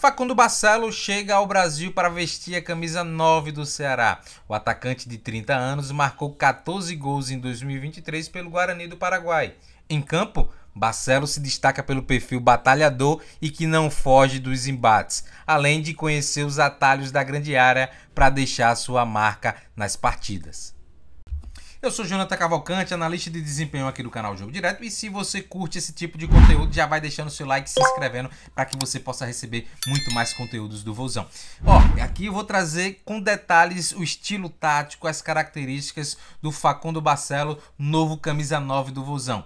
Facundo Barcelo chega ao Brasil para vestir a camisa 9 do Ceará. O atacante de 30 anos marcou 14 gols em 2023 pelo Guarani do Paraguai. Em campo, Barcelo se destaca pelo perfil batalhador e que não foge dos embates, além de conhecer os atalhos da grande área para deixar sua marca nas partidas. Eu sou Jonathan Cavalcante, analista de desempenho aqui do canal Jogo Direto. E se você curte esse tipo de conteúdo, já vai deixando seu like, se inscrevendo para que você possa receber muito mais conteúdos do Vozão. Ó, aqui eu vou trazer com detalhes o estilo tático, as características do Facundo Barcelo, novo camisa 9 do Vozão.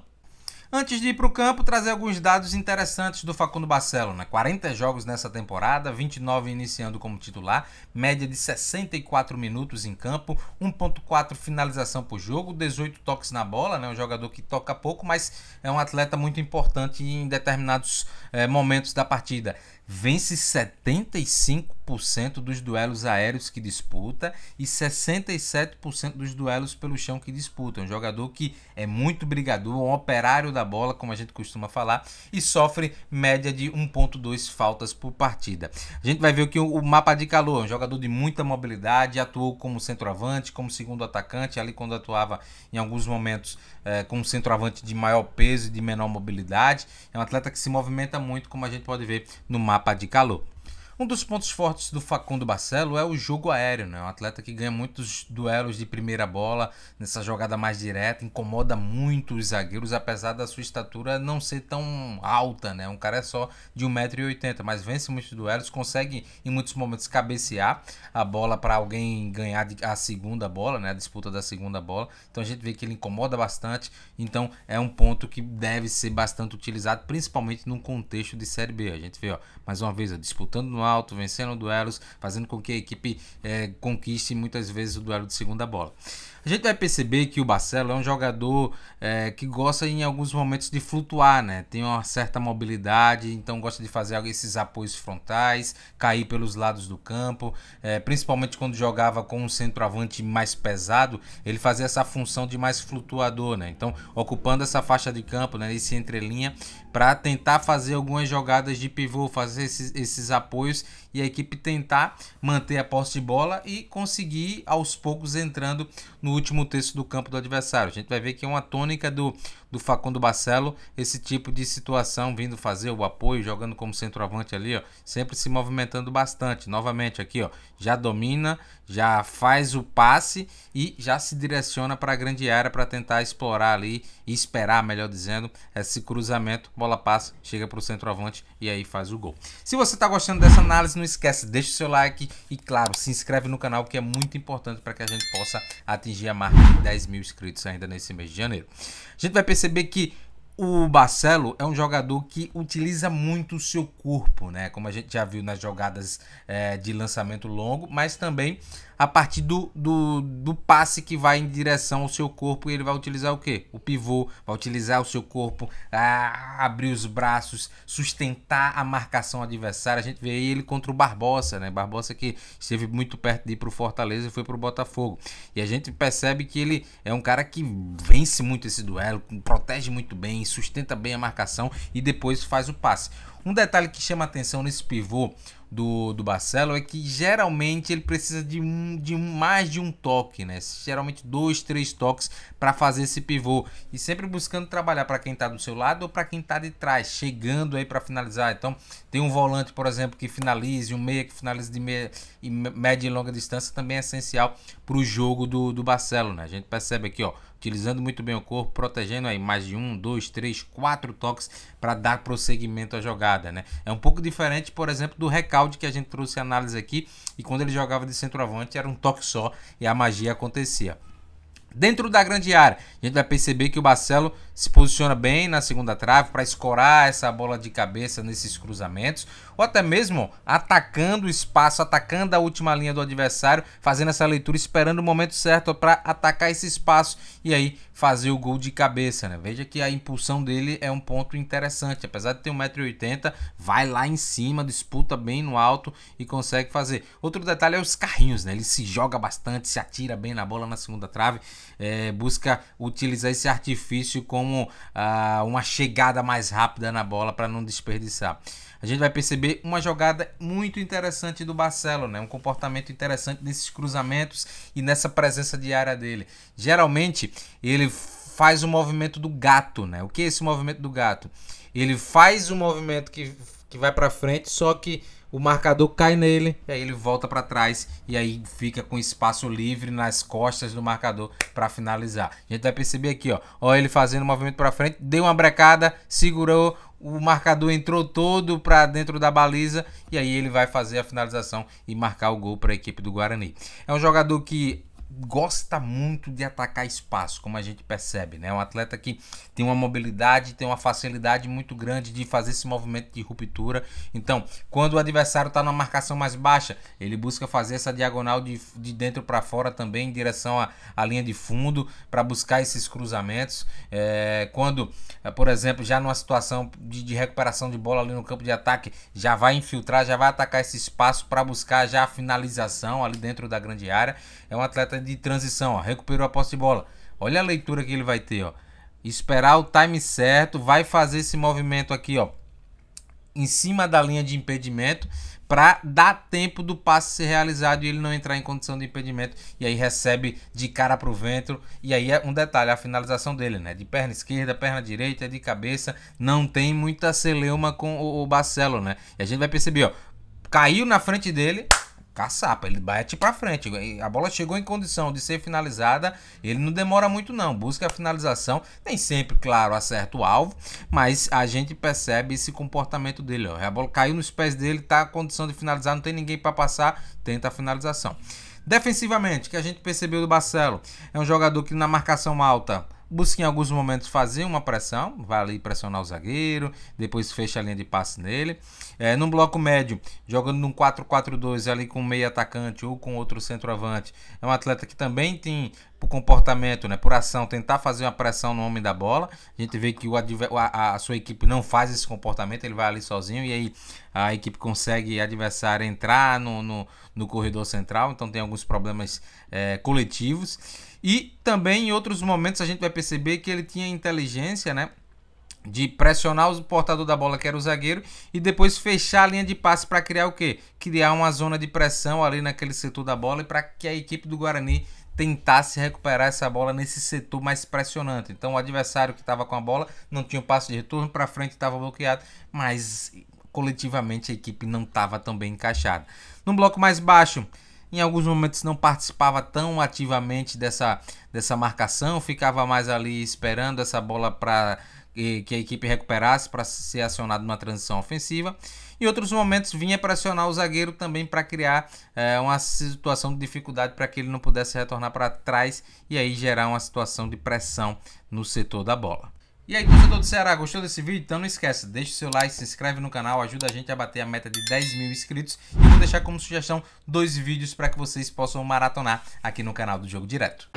Antes de ir para o campo, trazer alguns dados interessantes do Facundo Bacelo. Né? 40 jogos nessa temporada, 29 iniciando como titular, média de 64 minutos em campo, 1.4 finalização por jogo, 18 toques na bola, né? um jogador que toca pouco, mas é um atleta muito importante em determinados é, momentos da partida vence 75% dos duelos aéreos que disputa e 67% dos duelos pelo chão que disputa. É um jogador que é muito brigador, um operário da bola, como a gente costuma falar, e sofre média de 1.2 faltas por partida. A gente vai ver que o mapa de calor, é um jogador de muita mobilidade, atuou como centroavante, como segundo atacante, ali quando atuava em alguns momentos é, eh, como centroavante de maior peso e de menor mobilidade. É um atleta que se movimenta muito, como a gente pode ver no mapa mapa de calor. Um dos pontos fortes do Facundo Barcelo é o jogo aéreo, né? É um atleta que ganha muitos duelos de primeira bola, nessa jogada mais direta, incomoda muito os zagueiros, apesar da sua estatura não ser tão alta, né? Um cara é só de 1,80m, mas vence muitos duelos, consegue em muitos momentos cabecear a bola para alguém ganhar a segunda bola, né? A disputa da segunda bola. Então a gente vê que ele incomoda bastante, então é um ponto que deve ser bastante utilizado, principalmente num contexto de Série B. A gente vê, ó, mais uma vez, ó, disputando no alto, vencendo duelos, fazendo com que a equipe é, conquiste muitas vezes o duelo de segunda bola. A gente vai perceber que o Barcelo é um jogador é, que gosta em alguns momentos de flutuar, né? Tem uma certa mobilidade, então gosta de fazer esses apoios frontais, cair pelos lados do campo, é, principalmente quando jogava com um centroavante mais pesado, ele fazia essa função de mais flutuador, né? Então ocupando essa faixa de campo, né? Esse entrelinha para tentar fazer algumas jogadas de pivô, fazer esses, esses apoios e a equipe tentar manter a posse de bola e conseguir aos poucos entrando no último terço do campo do adversário. A gente vai ver que é uma tônica do, do Facundo Barcelo esse tipo de situação, vindo fazer o apoio, jogando como centroavante ali, ó, sempre se movimentando bastante. Novamente aqui, ó, já domina, já faz o passe e já se direciona para a grande área para tentar explorar ali e esperar, melhor dizendo, esse cruzamento, bola passa, chega para o centroavante e aí faz o gol. Se você está gostando dessa análise, não esquece, deixa o seu like e, claro, se inscreve no canal que é muito importante para que a gente possa atingir a marca de 10 mil inscritos ainda nesse mês de janeiro. A gente vai perceber que o Barcelo é um jogador que utiliza muito o seu corpo, né? Como a gente já viu nas jogadas é, de lançamento longo, mas também a partir do, do, do, passe que vai em direção ao seu corpo, ele vai utilizar o quê? O pivô, vai utilizar o seu corpo, ah, abrir os braços, sustentar a marcação adversária. A gente vê ele contra o Barbosa, né? Barbosa que esteve muito perto de ir para o Fortaleza e foi para o Botafogo. E a gente percebe que ele é um cara que vence muito esse duelo, protege muito bem, sustenta bem a marcação e depois faz o passe. Um detalhe que chama atenção nesse pivô, do, do Barcelo é que geralmente ele precisa de, um, de mais de um toque, né? Geralmente dois, três toques para fazer esse pivô. E sempre buscando trabalhar para quem está do seu lado ou para quem está de trás, chegando aí para finalizar. Então, tem um volante, por exemplo, que finalize, um meia que finalize de meia e média e longa distância também é essencial para o jogo do, do Barcelo, né? A gente percebe aqui, ó, utilizando muito bem o corpo, protegendo aí mais de um, dois, três, quatro toques para dar prosseguimento à jogada, né? É um pouco diferente, por exemplo, do Caldi que a gente trouxe análise aqui. E quando ele jogava de centroavante, era um toque só e a magia acontecia. Dentro da grande área, a gente vai perceber que o Barcelo se posiciona bem na segunda trave para escorar essa bola de cabeça nesses cruzamentos, ou até mesmo atacando o espaço, atacando a última linha do adversário, fazendo essa leitura, esperando o momento certo para atacar esse espaço e aí fazer o gol de cabeça. Né? Veja que a impulsão dele é um ponto interessante, apesar de ter 1,80m, vai lá em cima, disputa bem no alto e consegue fazer. Outro detalhe é os carrinhos, né? ele se joga bastante, se atira bem na bola na segunda trave, é, busca utilizar esse artifício com como ah, uma chegada mais rápida na bola para não desperdiçar. A gente vai perceber uma jogada muito interessante do Barcelo, né? um comportamento interessante nesses cruzamentos e nessa presença diária dele. Geralmente ele faz o movimento do gato, né? O que é esse movimento do gato? Ele faz o movimento que, que vai para frente, só que o marcador cai nele, e aí ele volta para trás e aí fica com espaço livre nas costas do marcador para finalizar. A gente vai perceber aqui, ó, ó ele fazendo o movimento para frente, deu uma brecada, segurou, o marcador entrou todo para dentro da baliza e aí ele vai fazer a finalização e marcar o gol para a equipe do Guarani. É um jogador que gosta muito de atacar espaço, como a gente percebe, né? Um atleta que tem uma mobilidade, tem uma facilidade muito grande de fazer esse movimento de ruptura. Então, quando o adversário está na marcação mais baixa, ele busca fazer essa diagonal de, de dentro para fora também, em direção à linha de fundo, para buscar esses cruzamentos. É, quando, é, por exemplo, já numa situação de, de recuperação de bola ali no campo de ataque, já vai infiltrar, já vai atacar esse espaço para buscar já a finalização ali dentro da grande área. É um atleta de transição, ó, recuperou a posse de bola. Olha a leitura que ele vai ter, ó. Esperar o time certo, vai fazer esse movimento aqui, ó, em cima da linha de impedimento para dar tempo do passe ser realizado e ele não entrar em condição de impedimento e aí recebe de cara para o ventre e aí é um detalhe a finalização dele né de perna esquerda perna direita de cabeça não tem muita celeuma com o, Barcelo né e a gente vai perceber ó caiu na frente dele caçapa, ele bate para frente. A bola chegou em condição de ser finalizada, ele não demora muito não, busca a finalização, nem sempre, claro, acerta o alvo, mas a gente percebe esse comportamento dele, ó. A bola caiu nos pés dele, tá em condição de finalizar, não tem ninguém para passar, tenta a finalização. Defensivamente, que a gente percebeu do Barcelo, é um jogador que na marcação alta Busca em alguns momentos fazer uma pressão, vai ali pressionar o zagueiro, depois fecha a linha de passe nele. É, num bloco médio, jogando num 4-4-2 ali com meio atacante ou com outro centroavante, é um atleta que também tem por comportamento, né, por ação, tentar fazer uma pressão no homem da bola. A gente vê que o a, a sua equipe não faz esse comportamento, ele vai ali sozinho e aí a equipe consegue adversário entrar no, no, no corredor central, então tem alguns problemas é, coletivos. E também em outros momentos a gente vai perceber que ele tinha inteligência, né? de pressionar o portador da bola, que era o zagueiro, e depois fechar a linha de passe para criar o quê? Criar uma zona de pressão ali naquele setor da bola e para que a equipe do Guarani tentasse recuperar essa bola nesse setor mais pressionante. Então o adversário que estava com a bola não tinha o um passo de retorno, para frente estava bloqueado, mas coletivamente a equipe não estava tão bem encaixada. Num bloco mais baixo, em alguns momentos não participava tão ativamente dessa, dessa marcação, ficava mais ali esperando essa bola para que a equipe recuperasse para ser acionado numa transição ofensiva. Em outros momentos vinha pressionar o zagueiro também para criar é, uma situação de dificuldade para que ele não pudesse retornar para trás e aí gerar uma situação de pressão no setor da bola. E aí, torcedor do Ceará, gostou desse vídeo? Então não esquece, deixa o seu like, se inscreve no canal, ajuda a gente a bater a meta de 10 mil inscritos. E vou deixar como sugestão dois vídeos para que vocês possam maratonar aqui no canal do Jogo Direto.